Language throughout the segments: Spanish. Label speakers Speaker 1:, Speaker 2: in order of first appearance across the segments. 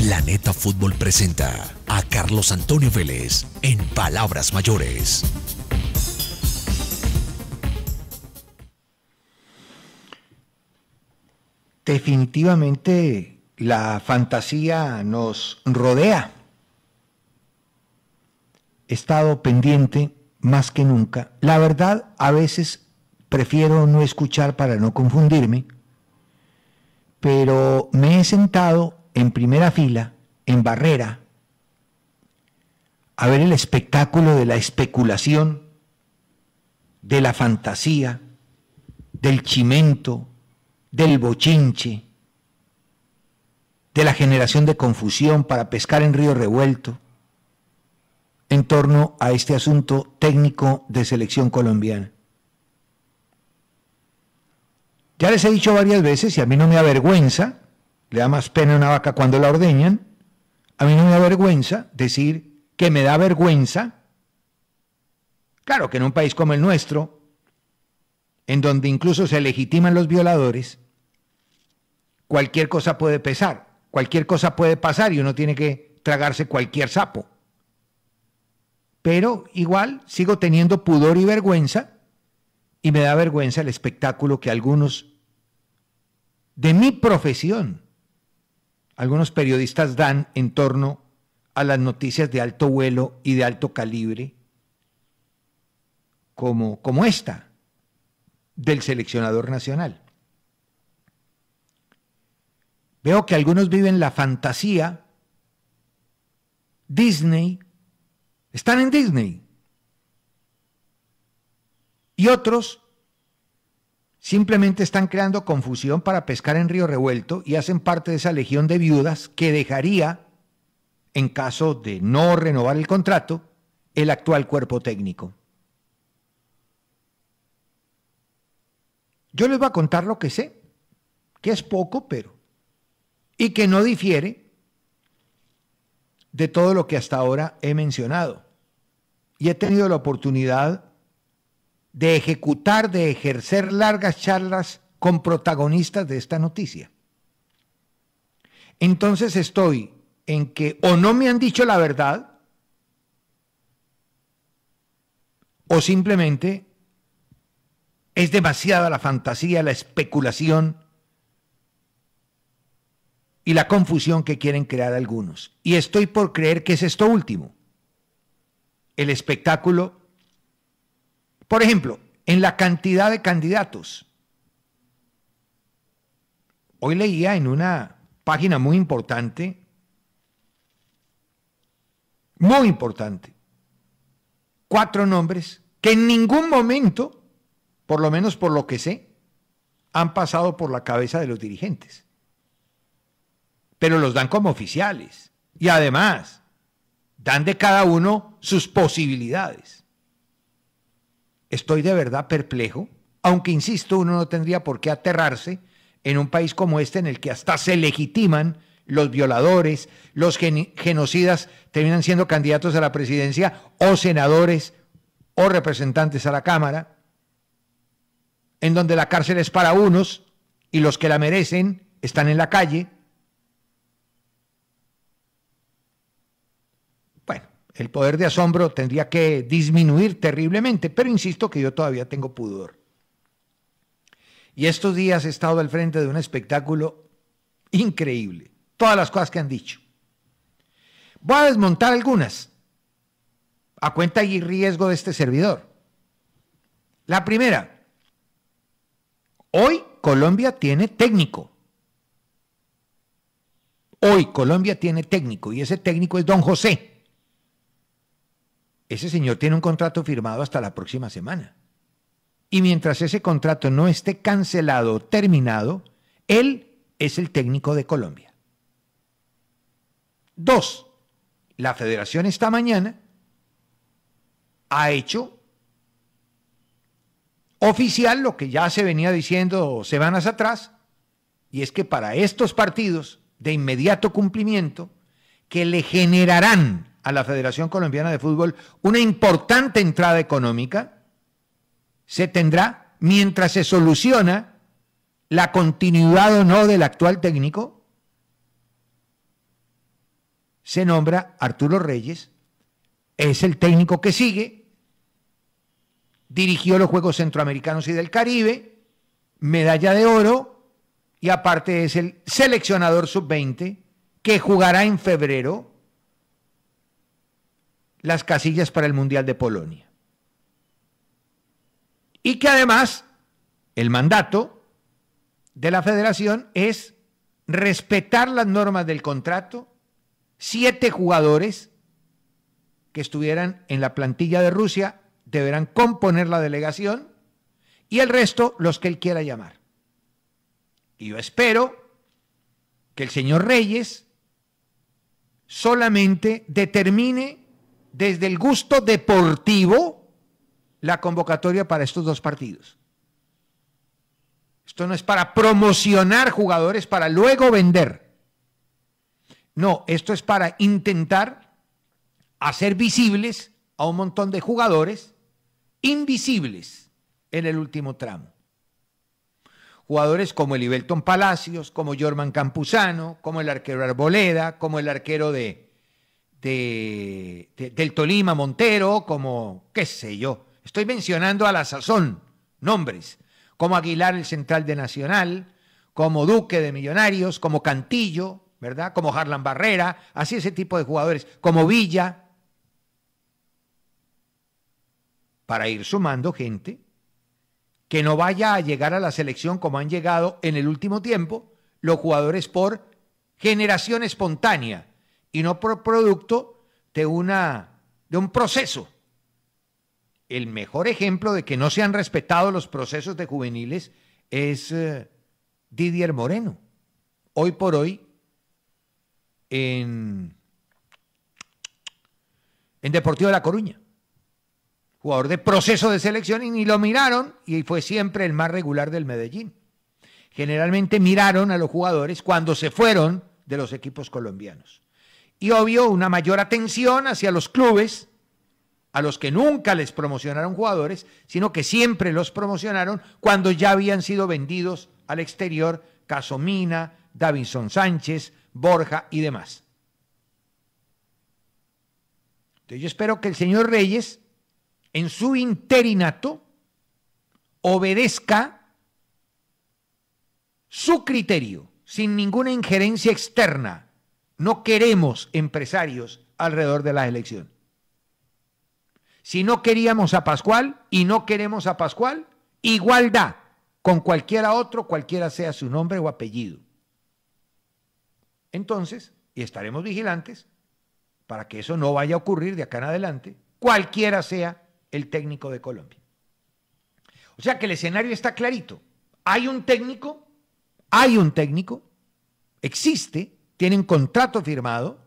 Speaker 1: Planeta Fútbol presenta a Carlos Antonio Vélez en Palabras Mayores. Definitivamente la fantasía nos rodea. He estado pendiente más que nunca. La verdad, a veces prefiero no escuchar para no confundirme, pero me he sentado en primera fila, en barrera, a ver el espectáculo de la especulación, de la fantasía, del chimento, del bochinche, de la generación de confusión para pescar en río revuelto en torno a este asunto técnico de selección colombiana. Ya les he dicho varias veces, y a mí no me avergüenza, le da más pena a una vaca cuando la ordeñan. A mí no me da vergüenza decir que me da vergüenza. Claro que en un país como el nuestro, en donde incluso se legitiman los violadores, cualquier cosa puede pesar, cualquier cosa puede pasar y uno tiene que tragarse cualquier sapo. Pero igual sigo teniendo pudor y vergüenza y me da vergüenza el espectáculo que algunos de mi profesión algunos periodistas dan en torno a las noticias de alto vuelo y de alto calibre, como, como esta del seleccionador nacional. Veo que algunos viven la fantasía. Disney. Están en Disney. Y otros Simplemente están creando confusión para pescar en río revuelto y hacen parte de esa legión de viudas que dejaría, en caso de no renovar el contrato, el actual cuerpo técnico. Yo les voy a contar lo que sé, que es poco, pero, y que no difiere de todo lo que hasta ahora he mencionado. Y he tenido la oportunidad de ejecutar, de ejercer largas charlas con protagonistas de esta noticia. Entonces estoy en que o no me han dicho la verdad, o simplemente es demasiada la fantasía, la especulación y la confusión que quieren crear algunos. Y estoy por creer que es esto último, el espectáculo por ejemplo, en la cantidad de candidatos. Hoy leía en una página muy importante, muy importante, cuatro nombres que en ningún momento, por lo menos por lo que sé, han pasado por la cabeza de los dirigentes. Pero los dan como oficiales. Y además, dan de cada uno sus posibilidades estoy de verdad perplejo, aunque insisto, uno no tendría por qué aterrarse en un país como este en el que hasta se legitiman los violadores, los genocidas terminan siendo candidatos a la presidencia o senadores o representantes a la Cámara, en donde la cárcel es para unos y los que la merecen están en la calle el poder de asombro tendría que disminuir terriblemente, pero insisto que yo todavía tengo pudor. Y estos días he estado al frente de un espectáculo increíble, todas las cosas que han dicho. Voy a desmontar algunas, a cuenta y riesgo de este servidor. La primera, hoy Colombia tiene técnico. Hoy Colombia tiene técnico y ese técnico es don José ese señor tiene un contrato firmado hasta la próxima semana. Y mientras ese contrato no esté cancelado o terminado, él es el técnico de Colombia. Dos, la federación esta mañana ha hecho oficial lo que ya se venía diciendo semanas atrás, y es que para estos partidos de inmediato cumplimiento, que le generarán a la Federación Colombiana de Fútbol una importante entrada económica, se tendrá mientras se soluciona la continuidad o no del actual técnico, se nombra Arturo Reyes, es el técnico que sigue, dirigió los Juegos Centroamericanos y del Caribe, medalla de oro, y aparte es el seleccionador sub-20 que jugará en febrero las casillas para el Mundial de Polonia. Y que además el mandato de la federación es respetar las normas del contrato, siete jugadores que estuvieran en la plantilla de Rusia deberán componer la delegación y el resto los que él quiera llamar. Y yo espero que el señor Reyes solamente determine desde el gusto deportivo la convocatoria para estos dos partidos. Esto no es para promocionar jugadores para luego vender. No, esto es para intentar hacer visibles a un montón de jugadores invisibles en el último tramo. Jugadores como el Ibelton Palacios, como Jorman Campuzano, como el arquero Arboleda, como el arquero de, de, del Tolima Montero, como, qué sé yo, estoy mencionando a la sazón nombres, como Aguilar el Central de Nacional, como Duque de Millonarios, como Cantillo, ¿verdad? Como Harlan Barrera, así ese tipo de jugadores, como Villa, para ir sumando gente que no vaya a llegar a la selección como han llegado en el último tiempo los jugadores por generación espontánea, y no por producto de, una, de un proceso. El mejor ejemplo de que no se han respetado los procesos de juveniles es eh, Didier Moreno. Hoy por hoy, en, en Deportivo de La Coruña, jugador de proceso de selección y ni lo miraron y fue siempre el más regular del Medellín. Generalmente miraron a los jugadores cuando se fueron de los equipos colombianos y obvio una mayor atención hacia los clubes a los que nunca les promocionaron jugadores, sino que siempre los promocionaron cuando ya habían sido vendidos al exterior, Casomina, Davinson Sánchez, Borja y demás. Entonces yo espero que el señor Reyes, en su interinato, obedezca su criterio, sin ninguna injerencia externa no queremos empresarios alrededor de la elección. Si no queríamos a Pascual y no queremos a Pascual, igualdad con cualquiera otro, cualquiera sea su nombre o apellido. Entonces, y estaremos vigilantes para que eso no vaya a ocurrir de acá en adelante, cualquiera sea el técnico de Colombia. O sea que el escenario está clarito. Hay un técnico, hay un técnico, existe, tienen contrato firmado,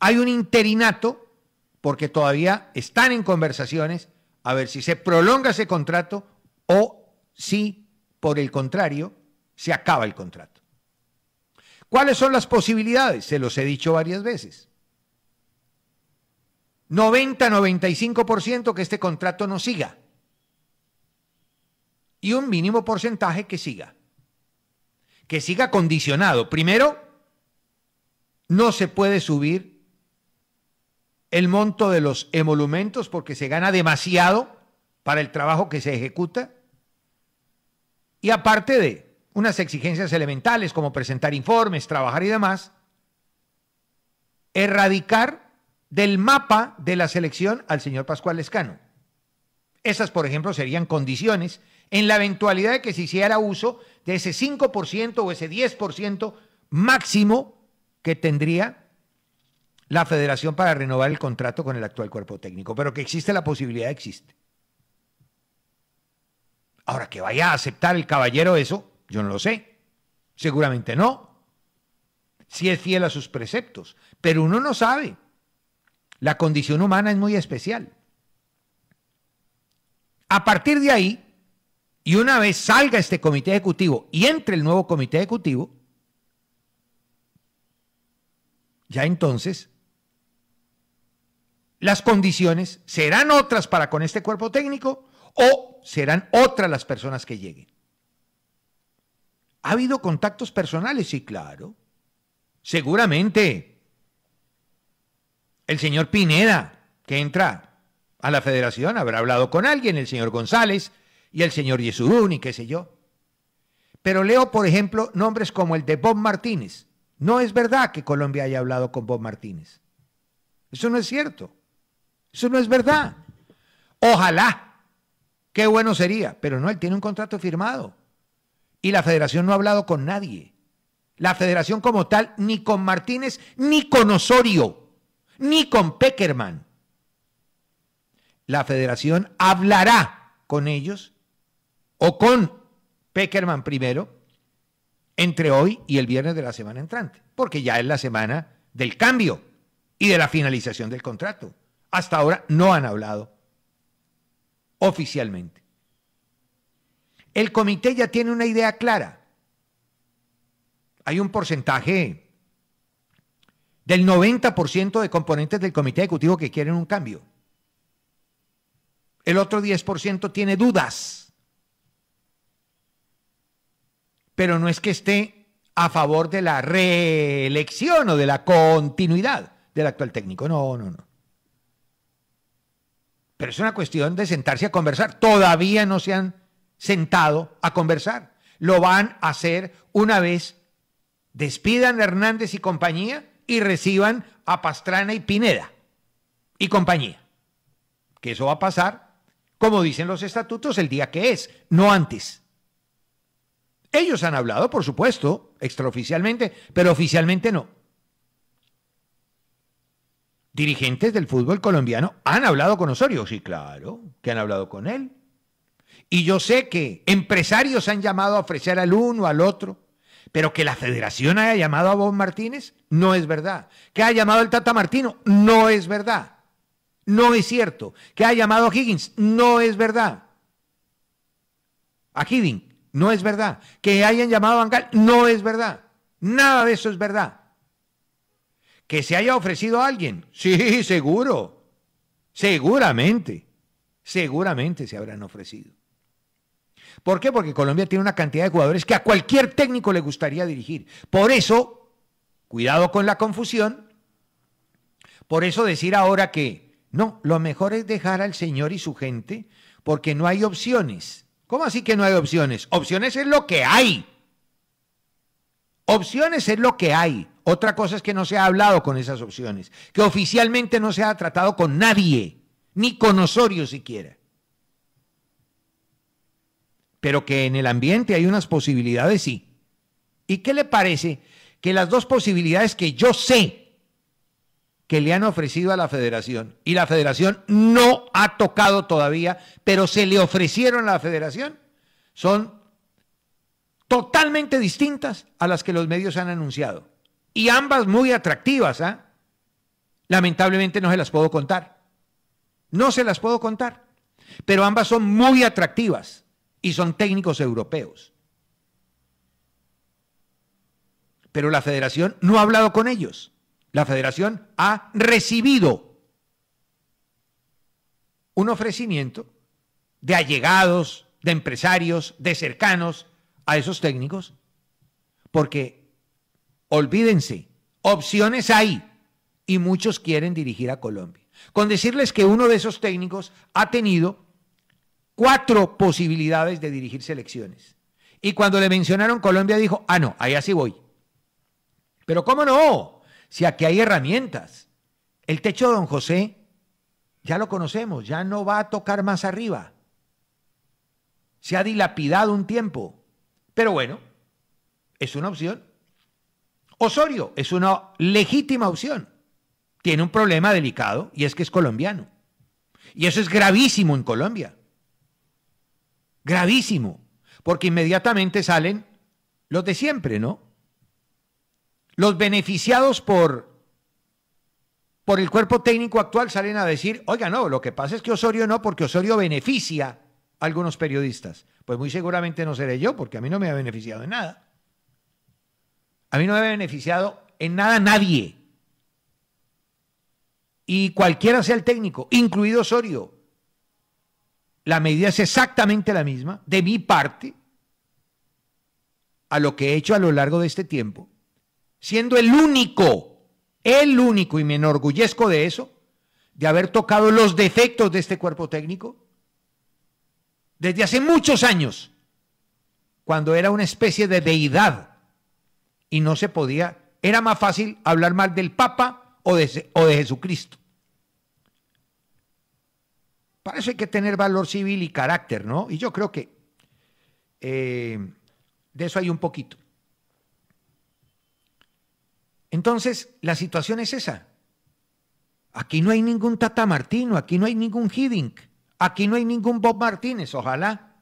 Speaker 1: hay un interinato, porque todavía están en conversaciones, a ver si se prolonga ese contrato o si, por el contrario, se acaba el contrato. ¿Cuáles son las posibilidades? Se los he dicho varias veces. 90-95% que este contrato no siga. Y un mínimo porcentaje que siga. Que siga condicionado. Primero, no se puede subir el monto de los emolumentos porque se gana demasiado para el trabajo que se ejecuta. Y aparte de unas exigencias elementales como presentar informes, trabajar y demás, erradicar del mapa de la selección al señor Pascual Escano. Esas, por ejemplo, serían condiciones en la eventualidad de que se hiciera uso de ese 5% o ese 10% máximo que tendría la federación para renovar el contrato con el actual cuerpo técnico, pero que existe la posibilidad, existe. Ahora, que vaya a aceptar el caballero eso, yo no lo sé. Seguramente no. Si es fiel a sus preceptos, pero uno no sabe. La condición humana es muy especial. A partir de ahí, y una vez salga este comité ejecutivo y entre el nuevo comité ejecutivo, ya entonces las condiciones serán otras para con este cuerpo técnico o serán otras las personas que lleguen. ¿Ha habido contactos personales? Sí, claro. Seguramente. El señor Pineda, que entra a la federación, habrá hablado con alguien, el señor González y el señor Yesurún y qué sé yo. Pero leo, por ejemplo, nombres como el de Bob Martínez, no es verdad que Colombia haya hablado con Bob Martínez. Eso no es cierto. Eso no es verdad. Ojalá. Qué bueno sería. Pero no, él tiene un contrato firmado. Y la federación no ha hablado con nadie. La federación como tal, ni con Martínez, ni con Osorio, ni con Peckerman. La federación hablará con ellos o con Peckerman primero entre hoy y el viernes de la semana entrante, porque ya es la semana del cambio y de la finalización del contrato. Hasta ahora no han hablado oficialmente. El comité ya tiene una idea clara. Hay un porcentaje del 90% de componentes del comité ejecutivo que quieren un cambio. El otro 10% tiene dudas pero no es que esté a favor de la reelección o de la continuidad del actual técnico. No, no, no. Pero es una cuestión de sentarse a conversar. Todavía no se han sentado a conversar. Lo van a hacer una vez despidan a Hernández y compañía y reciban a Pastrana y Pineda y compañía. Que eso va a pasar, como dicen los estatutos, el día que es, no antes. Ellos han hablado, por supuesto, extraoficialmente, pero oficialmente no. Dirigentes del fútbol colombiano han hablado con Osorio, sí, claro, que han hablado con él. Y yo sé que empresarios han llamado a ofrecer al uno, al otro, pero que la federación haya llamado a Bob Martínez, no es verdad. Que haya llamado al Tata Martino, no es verdad. No es cierto. Que haya llamado a Higgins, no es verdad. A Higgins, no es verdad. Que hayan llamado a Bangal, no es verdad. Nada de eso es verdad. Que se haya ofrecido a alguien, sí, seguro. Seguramente. Seguramente se habrán ofrecido. ¿Por qué? Porque Colombia tiene una cantidad de jugadores que a cualquier técnico le gustaría dirigir. Por eso, cuidado con la confusión. Por eso decir ahora que no, lo mejor es dejar al Señor y su gente porque no hay opciones. ¿Cómo así que no hay opciones? Opciones es lo que hay. Opciones es lo que hay. Otra cosa es que no se ha hablado con esas opciones, que oficialmente no se ha tratado con nadie, ni con Osorio siquiera. Pero que en el ambiente hay unas posibilidades, sí. ¿Y qué le parece que las dos posibilidades que yo sé que le han ofrecido a la federación y la federación no ha tocado todavía, pero se le ofrecieron a la federación, son totalmente distintas a las que los medios han anunciado. Y ambas muy atractivas, ¿ah? Lamentablemente no se las puedo contar. No se las puedo contar. Pero ambas son muy atractivas y son técnicos europeos. Pero la federación no ha hablado con ellos la federación ha recibido un ofrecimiento de allegados, de empresarios, de cercanos a esos técnicos, porque olvídense, opciones hay y muchos quieren dirigir a Colombia. Con decirles que uno de esos técnicos ha tenido cuatro posibilidades de dirigir selecciones. Y cuando le mencionaron Colombia dijo, ah, no, ahí así voy. Pero ¿cómo no? Si aquí hay herramientas. El techo de don José ya lo conocemos, ya no va a tocar más arriba. Se ha dilapidado un tiempo. Pero bueno, es una opción. Osorio es una legítima opción. Tiene un problema delicado y es que es colombiano. Y eso es gravísimo en Colombia. Gravísimo. Porque inmediatamente salen los de siempre, ¿no? Los beneficiados por, por el cuerpo técnico actual salen a decir, oiga, no, lo que pasa es que Osorio no, porque Osorio beneficia a algunos periodistas. Pues muy seguramente no seré yo, porque a mí no me ha beneficiado en nada. A mí no me ha beneficiado en nada nadie. Y cualquiera sea el técnico, incluido Osorio, la medida es exactamente la misma de mi parte a lo que he hecho a lo largo de este tiempo siendo el único, el único, y me enorgullezco de eso, de haber tocado los defectos de este cuerpo técnico, desde hace muchos años, cuando era una especie de deidad y no se podía, era más fácil hablar mal del Papa o de, o de Jesucristo. Para eso hay que tener valor civil y carácter, ¿no? Y yo creo que eh, de eso hay un poquito. Entonces, la situación es esa. Aquí no hay ningún Tata Martino, aquí no hay ningún Hiddink, aquí no hay ningún Bob Martínez, ojalá.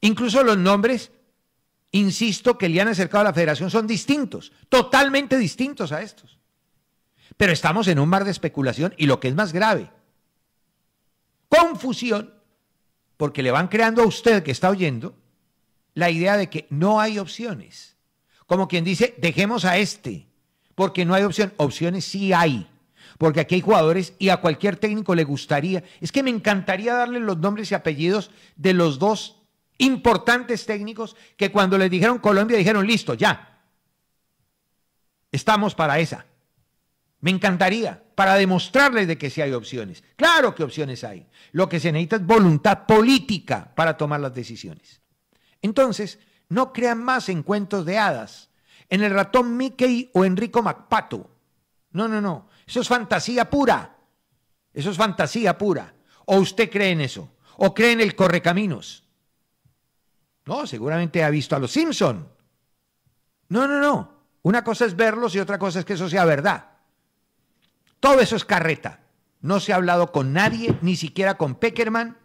Speaker 1: Incluso los nombres, insisto, que le han acercado a la federación son distintos, totalmente distintos a estos. Pero estamos en un mar de especulación y lo que es más grave, confusión, porque le van creando a usted que está oyendo la idea de que no hay opciones. Como quien dice, dejemos a este porque no hay opción. Opciones sí hay, porque aquí hay jugadores y a cualquier técnico le gustaría. Es que me encantaría darle los nombres y apellidos de los dos importantes técnicos que cuando les dijeron Colombia dijeron, listo, ya, estamos para esa. Me encantaría, para demostrarles de que sí hay opciones. Claro que opciones hay. Lo que se necesita es voluntad política para tomar las decisiones. Entonces, no crean más encuentros de hadas en el ratón Mickey o Enrico Macpato. No, no, no. Eso es fantasía pura. Eso es fantasía pura. ¿O usted cree en eso? ¿O cree en el correcaminos? No, seguramente ha visto a los Simpson. No, no, no. Una cosa es verlos y otra cosa es que eso sea verdad. Todo eso es carreta. No se ha hablado con nadie, ni siquiera con Peckerman.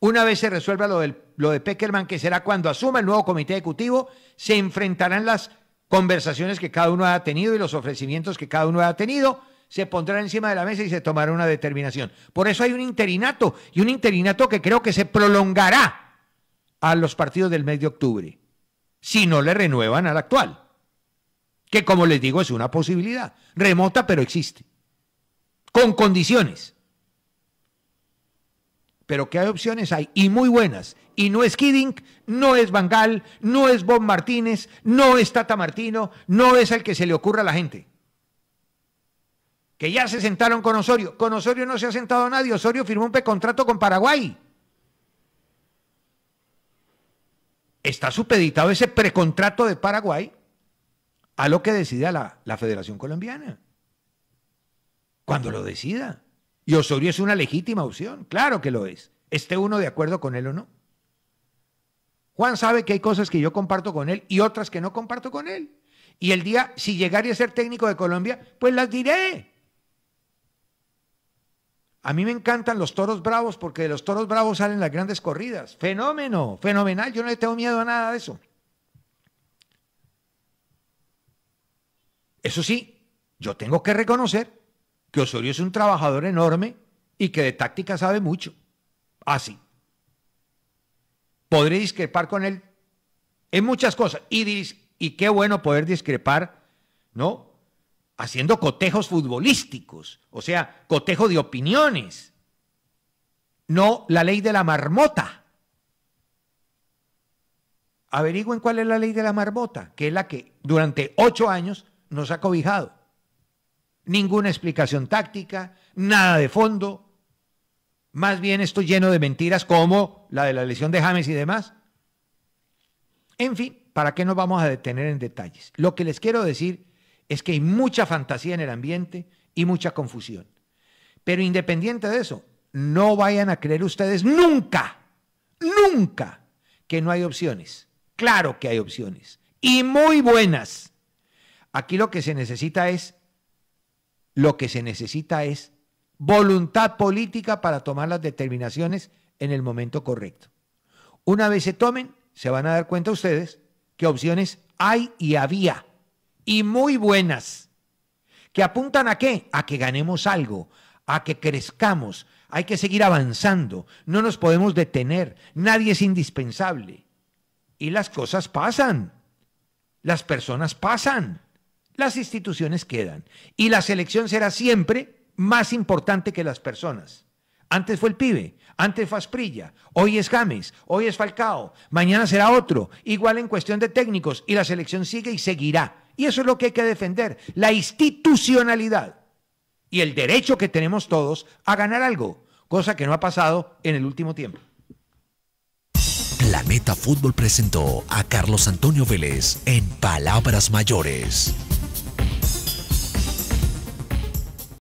Speaker 1: Una vez se resuelva lo, lo de Peckerman, que será cuando asuma el nuevo comité ejecutivo, se enfrentarán las conversaciones que cada uno ha tenido y los ofrecimientos que cada uno ha tenido, se pondrán encima de la mesa y se tomará una determinación. Por eso hay un interinato y un interinato que creo que se prolongará a los partidos del mes de octubre, si no le renuevan al actual, que como les digo es una posibilidad, remota pero existe, con condiciones. Pero que hay opciones hay, y muy buenas, y no es Kidding, no es Bangal, no es Bob Martínez, no es Tata Martino, no es el que se le ocurra a la gente. Que ya se sentaron con Osorio. Con Osorio no se ha sentado nadie. Osorio firmó un precontrato con Paraguay. Está supeditado ese precontrato de Paraguay a lo que decida la, la Federación Colombiana. Cuando lo decida. Y Osorio es una legítima opción, claro que lo es. Esté uno de acuerdo con él o no. Juan sabe que hay cosas que yo comparto con él y otras que no comparto con él. Y el día, si llegaría a ser técnico de Colombia, pues las diré. A mí me encantan los toros bravos porque de los toros bravos salen las grandes corridas. Fenómeno, fenomenal. Yo no le tengo miedo a nada de eso. Eso sí, yo tengo que reconocer que Osorio es un trabajador enorme y que de táctica sabe mucho. Así. Ah, podré discrepar con él en muchas cosas. Y, y qué bueno poder discrepar, ¿no? Haciendo cotejos futbolísticos, o sea, cotejo de opiniones. No la ley de la marmota. Averigüen cuál es la ley de la marmota, que es la que durante ocho años nos ha cobijado. Ninguna explicación táctica, nada de fondo, más bien estoy lleno de mentiras como la de la lesión de James y demás. En fin, ¿para qué nos vamos a detener en detalles? Lo que les quiero decir es que hay mucha fantasía en el ambiente y mucha confusión. Pero independiente de eso, no vayan a creer ustedes nunca, nunca que no hay opciones. Claro que hay opciones y muy buenas. Aquí lo que se necesita es, lo que se necesita es voluntad política para tomar las determinaciones en el momento correcto. Una vez se tomen, se van a dar cuenta ustedes que opciones hay y había, y muy buenas, que apuntan a qué? A que ganemos algo, a que crezcamos, hay que seguir avanzando, no nos podemos detener, nadie es indispensable. Y las cosas pasan, las personas pasan, las instituciones quedan, y la selección será siempre más importante que las personas. Antes fue el pibe, antes fue Asprilla, hoy es James, hoy es Falcao, mañana será otro, igual en cuestión de técnicos, y la selección sigue y seguirá. Y eso es lo que hay que defender, la institucionalidad y el derecho que tenemos todos a ganar algo, cosa que no ha pasado en el último tiempo. Planeta Fútbol presentó a Carlos Antonio Vélez en Palabras Mayores.